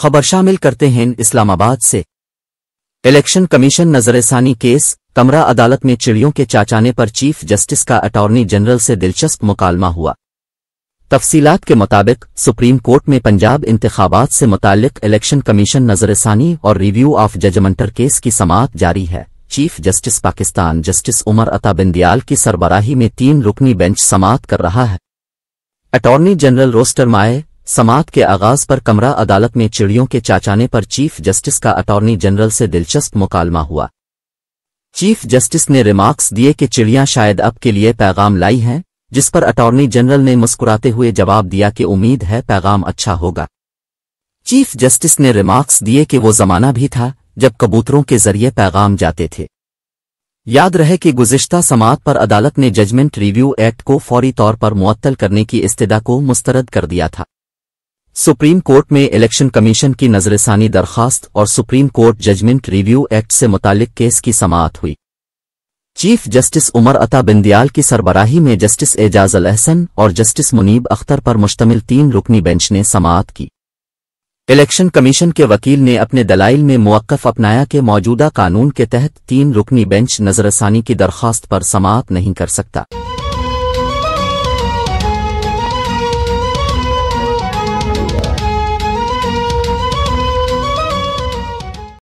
खबर शामिल करते हैं इस्लामाबाद से इलेक्शन कमीशन नजरसानी केस कमरा अदालत में चिड़ियों के चाचाने पर चीफ जस्टिस का अटॉर्नी जनरल से दिलचस्प मुकालमा हुआ तफसीलात के मुताबिक सुप्रीम कोर्ट में पंजाब इंतबात से मुतालिक इलेक्शन कमीशन नजरसानी और रिव्यू ऑफ जजमेंटर केस की समात जारी है chief justice Pakistan justice Umar Ata Bandial की सरबराही में तीन रुकनी बेंच समात कर रहा है अटॉर्नी जनरल रोस्टर माए समात के आगाज पर कमरा अदालत में चिड़ियों के चाचाने पर चीफ जस्टिस का अटॉर्नी जनरल से दिलचस्प मुकालमा हुआ चीफ जस्टिस ने रिमार्क्स दिए कि चिड़ियां शायद अब के लिए पैगाम लाई हैं जिस पर अटॉर्नी जनरल ने मुस्कुराते हुए जवाब दिया कि उम्मीद है पैगाम अच्छा होगा चीफ जस्टिस ने रिमार्क्स दिए कि वो जमाना भी था जब कबूतरों के जरिए पैगाम जाते थे याद रहे कि गुजश्ता समात पर अदालत ने जजमेंट रिव्यू एक्ट को फौरी तौर पर मुअत्तल करने की इस्तदा को मुस्तरद कर दिया था सुप्रीम कोर्ट में इलेक्शन कमीशन की नजरसानी दरखास्त और supreme court judgment review act से मुतालिक केस की समात हुई चीफ जस्टिस उमर अता बिंदियाल की सरबराही में जस्टिस एजाज अल अहसन और जस्टिस मुनीब अख्तर पर मुश्तमिल तीन रुकनी बेंच ने समात की इलेक्शन कमीशन के वकील ने अपने दलाइल में मौक़ अपनाया कि मौजूदा कानून के तहत तीन रुकनी बेंच नजरसानी की दरख्वास्त पर समात नहीं कर सकता